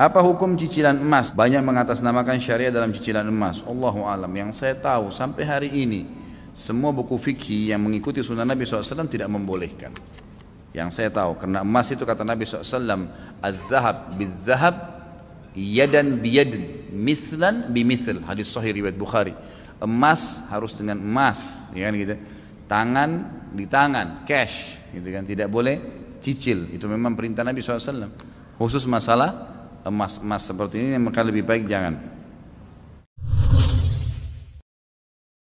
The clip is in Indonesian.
Apa hukum cicilan emas? Banyak mengatasnamakan syariah dalam cicilan emas. Allahu alam. Yang saya tahu sampai hari ini semua buku fikih yang mengikuti sunnah Nabi SAW tidak membolehkan. Yang saya tahu karena emas itu kata Nabi SAW al-zahab bil-zahab yadan biyadin mithlan bimithl hadis sahih riwayat Bukhari emas harus dengan emas ya kan gitu tangan di tangan cash gitu kan tidak boleh cicil itu memang perintah Nabi SAW khusus masalah emas-emas seperti ini maka lebih baik jangan